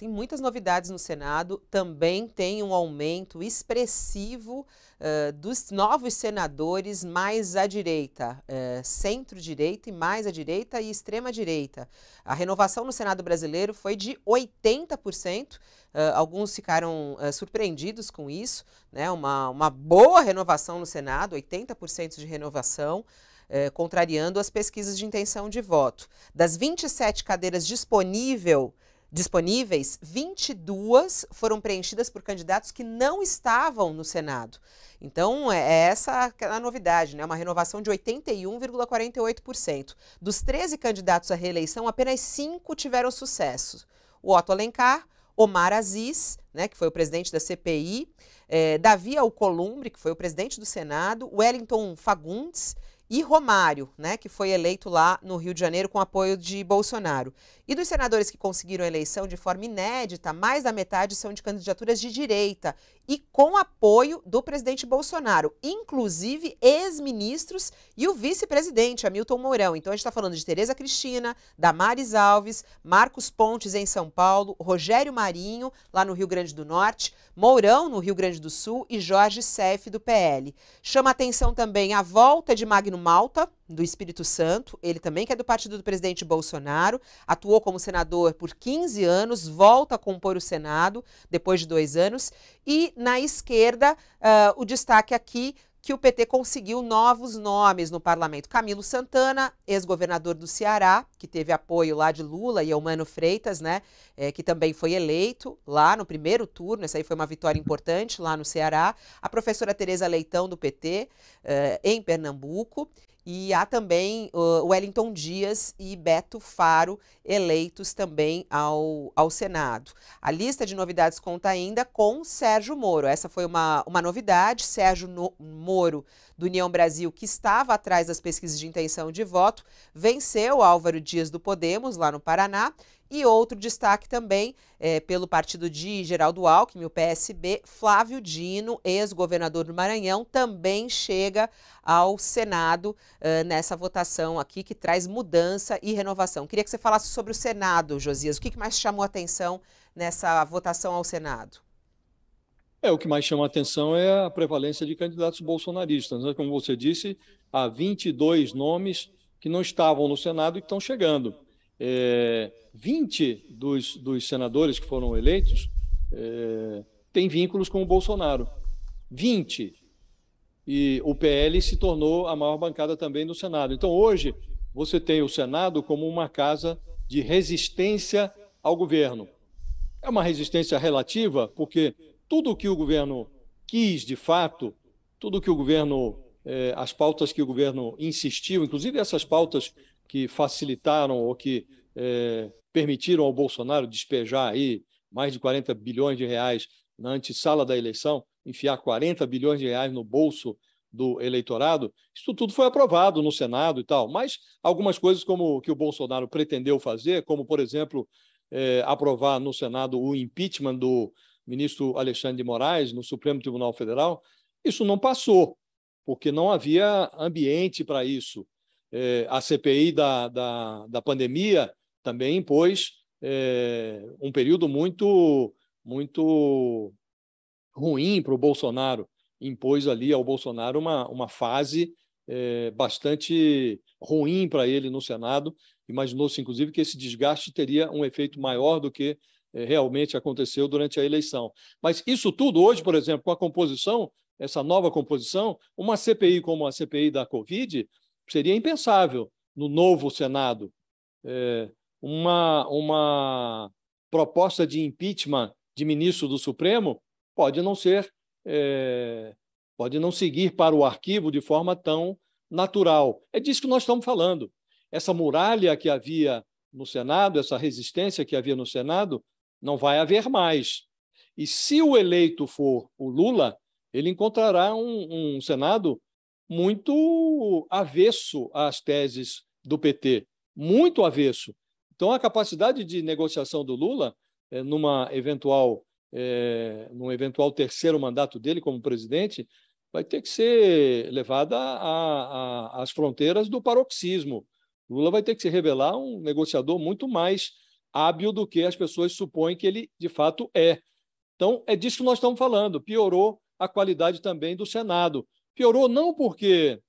tem muitas novidades no Senado, também tem um aumento expressivo uh, dos novos senadores mais à direita, uh, centro-direita e mais à direita e extrema-direita. A renovação no Senado brasileiro foi de 80%, uh, alguns ficaram surpreendidos com isso, né? uma, uma boa renovação no Senado, 80% de renovação. contrariando as pesquisas de intenção de voto. Das 27 cadeiras disponíveis disponíveis, 22 foram preenchidas por candidatos que não estavam no Senado. Então, é, é essa a novidade, né? Uma renovação de 81,48%. Dos 13 candidatos à reeleição, apenas 5 tiveram sucesso. O Otto Alencar, Omar Aziz, né, que foi o presidente da CPI, eh, Davi Alcolumbre, que foi o presidente do Senado, Wellington Fagundes, e Romário, né, que foi eleito lá no Rio de Janeiro com apoio de Bolsonaro. E dos senadores que conseguiram a eleição de forma inédita, mais da metade são de candidaturas de direita e com apoio do presidente Bolsonaro, inclusive ex-ministros e o vice-presidente Hamilton Mourão. Então a gente está falando de Tereza Cristina, Damares Alves, Marcos Pontes em São Paulo, Rogério Marinho, lá no Rio Grande do Norte, Mourão, no Rio Grande do Sul, e Jorge Sef, do PL. Chama atenção também a volta de Magno Malta, do Espírito Santo, ele também que é do partido do presidente Bolsonaro, atuou como senador por 15 anos, volta a compor o Senado depois de dois anos, e na esquerda, uh, o destaque aqui que o PT conseguiu novos nomes no parlamento. Camilo Santana, ex-governador do Ceará, que teve apoio lá de Lula e Eumano Freitas, né, é, que também foi eleito lá no primeiro turno, essa aí foi uma vitória importante lá no Ceará. A professora Tereza Leitão, do PT, é, eh, em Pernambuco. E há também uh, Wellington Dias e Beto Faro eleitos também ao, ao Senado. A lista de novidades conta ainda com Sérgio Moro. Essa foi uma, uma novidade. Sérgio no Moro do União Brasil, que estava atrás das pesquisas de intenção de voto, venceu Álvaro Dias do Podemos, lá no Paraná. E outro destaque também é, pelo partido de Geraldo Alckmin, o PSB, Flávio Dino, ex-governador do Maranhão, também chega ao Senado uh, nessa votação aqui que traz mudança e renovação. Queria que você falasse sobre o Senado, Josias. O que, que mais chamou a atenção nessa votação ao Senado? É, o que mais chama a atenção é a prevalência de candidatos bolsonaristas. Né? Como você disse, há 22 nomes que não estavam no Senado e estão chegando. É, 20 dos, dos senadores que foram eleitos é, têm vínculos com o Bolsonaro. 20. E o PL se tornou a maior bancada também no Senado. Então, hoje, você tem o Senado como uma casa de resistência ao governo. É uma resistência relativa, porque tudo o que o governo quis, de fato, tudo o que o governo, eh, as pautas que o governo insistiu, inclusive essas pautas que facilitaram ou que eh, permitiram ao Bolsonaro despejar aí mais de 40 bilhões de reais na antessala da eleição, enfiar 40 bilhões de reais no bolso do eleitorado, isso tudo foi aprovado no Senado e tal, mas algumas coisas como que o Bolsonaro pretendeu fazer, como, por exemplo, eh, aprovar no Senado o impeachment do ministro Alexandre de Moraes no Supremo Tribunal Federal, isso não passou, porque não havia ambiente para isso. É, a CPI da, da, da, pandemia também impôs é, um período muito, muito ruim para o Bolsonaro. Impôs ali ao Bolsonaro uma, uma fase é, bastante ruim para ele no Senado. Imaginou-se, inclusive, que esse desgaste teria um efeito maior do que eh, realmente aconteceu durante a eleição. Mas isso tudo hoje, por exemplo, com a composição, essa nova composição, uma CPI como a CPI da Covid seria impensável no novo Senado. É, uma, uma proposta de impeachment de ministro do Supremo pode não ser, é, pode não seguir para o arquivo de forma tão natural. É disso que nós estamos falando. Essa muralha que havia no Senado, essa resistência que havia no Senado, não vai haver mais. E se o eleito for o Lula, ele encontrará um, um Senado muito avesso às teses do PT, muito avesso. Então, a capacidade de negociação do Lula, é, numa eventual, é, num eventual terceiro mandato dele como presidente, vai ter que ser levada às fronteiras do paroxismo. Lula vai ter que se revelar um negociador muito mais hábil do que as pessoas supõem que ele de fato é. Então, é disso que nós estamos falando. Piorou a qualidade também do Senado. Piorou não porque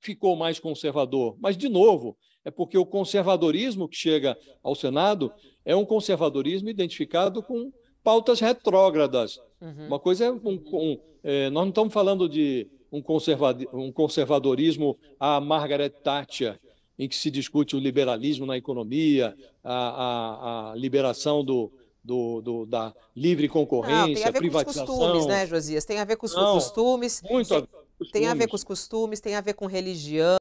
ficou mais conservador, mas, de novo, é porque o conservadorismo que chega ao Senado é um conservadorismo identificado com pautas retrógradas. Uhum. Uma coisa é, um, um, é. Nós não estamos falando de um, conserva um conservadorismo à Margaret Thatcher em que se discute o liberalismo na economia, a, a, a liberação do, do, do, da livre concorrência, não, privatização. Tem a ver com os costumes, né, Josias? Tem a ver com os não, costumes. Muito tem, a ver com os costumes, tem a ver com religião.